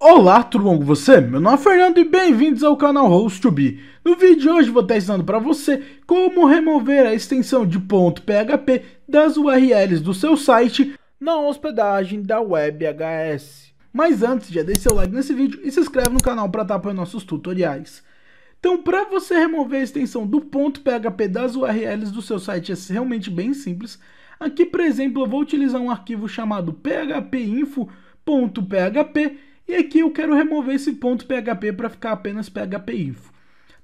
Olá, tudo bom com você? Meu nome é Fernando e bem-vindos ao canal Host No vídeo de hoje vou estar ensinando para você como remover a extensão de .php das URLs do seu site na hospedagem da WebHS. Mas antes, já deixe seu like nesse vídeo e se inscreve no canal para estar apoiando nossos tutoriais. Então, para você remover a extensão do .php das URLs do seu site, é realmente bem simples. Aqui, por exemplo, eu vou utilizar um arquivo chamado phpinfo.php e aqui eu quero remover esse ponto PHP para ficar apenas PHPinfo.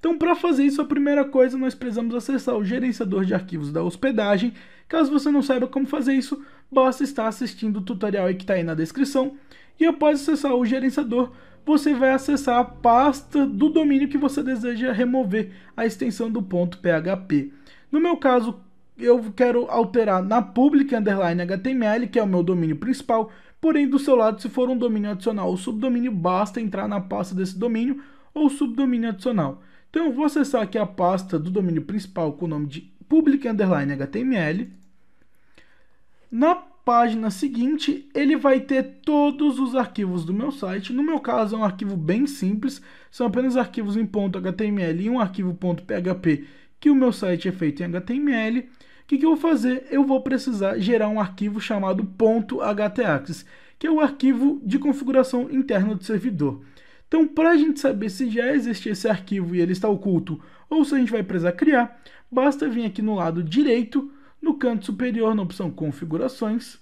Então, para fazer isso, a primeira coisa nós precisamos acessar o gerenciador de arquivos da hospedagem. Caso você não saiba como fazer isso, basta estar assistindo o tutorial que está aí na descrição. E após acessar o gerenciador, você vai acessar a pasta do domínio que você deseja remover a extensão do ponto .php. No meu caso, eu quero alterar na public underline HTML, que é o meu domínio principal, porém do seu lado, se for um domínio adicional ou subdomínio, basta entrar na pasta desse domínio ou subdomínio adicional. Então eu vou acessar aqui a pasta do domínio principal com o nome de public underline HTML. Na página seguinte, ele vai ter todos os arquivos do meu site. No meu caso, é um arquivo bem simples, são apenas arquivos em .html e um arquivo .php que o meu site é feito em HTML. O que, que eu vou fazer? Eu vou precisar gerar um arquivo chamado .htaccess, que é o arquivo de configuração interna do servidor. Então, para a gente saber se já existe esse arquivo e ele está oculto, ou se a gente vai precisar criar, basta vir aqui no lado direito, no canto superior, na opção configurações,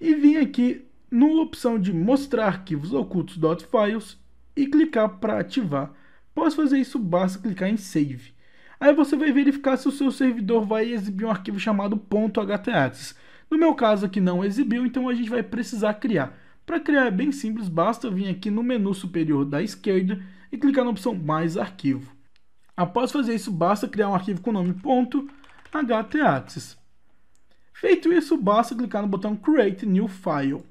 e vir aqui na opção de mostrar arquivos ocultos .files e clicar para ativar. Posso fazer isso, basta clicar em Save. Aí você vai verificar se o seu servidor vai exibir um arquivo chamado .htaccess. No meu caso aqui não exibiu, então a gente vai precisar criar. Para criar é bem simples, basta vir aqui no menu superior da esquerda e clicar na opção Mais Arquivo. Após fazer isso, basta criar um arquivo com o nome .htaccess. Feito isso, basta clicar no botão Create New File.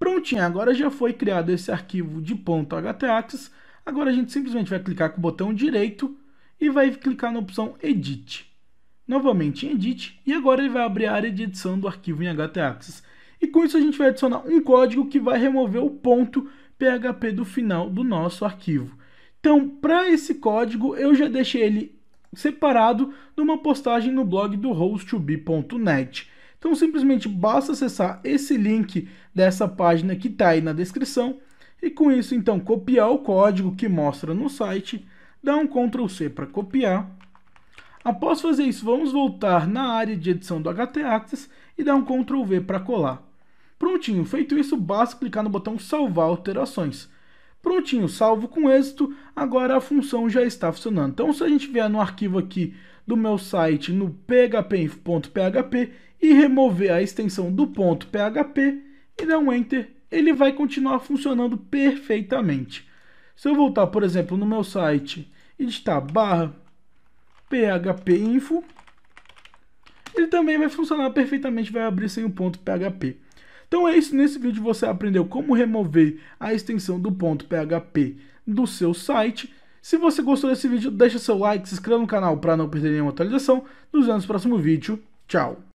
Prontinho, agora já foi criado esse arquivo de .htaccess. Agora a gente simplesmente vai clicar com o botão direito e vai clicar na opção Edit. Novamente em Edit, e agora ele vai abrir a área de edição do arquivo em htaccess. E com isso a gente vai adicionar um código que vai remover o ponto PHP do final do nosso arquivo. Então, para esse código, eu já deixei ele separado numa postagem no blog do host2b.net. Então, simplesmente basta acessar esse link dessa página que está aí na descrição e com isso, então, copiar o código que mostra no site dá um Ctrl C para copiar. Após fazer isso, vamos voltar na área de edição do HT e dar um Ctrl V para colar. Prontinho, feito isso, basta clicar no botão salvar alterações. Prontinho, salvo com êxito, agora a função já está funcionando. Então se a gente vier no arquivo aqui do meu site no phpinfo.php e remover a extensão do ponto .php e dar um Enter, ele vai continuar funcionando perfeitamente. Se eu voltar, por exemplo, no meu site e digitar barra phpinfo, ele também vai funcionar perfeitamente, vai abrir sem o ponto PHP. Então é isso, nesse vídeo você aprendeu como remover a extensão do ponto PHP do seu site. Se você gostou desse vídeo, deixa seu like, se inscreva no canal para não perder nenhuma atualização. Nos vemos no próximo vídeo. Tchau!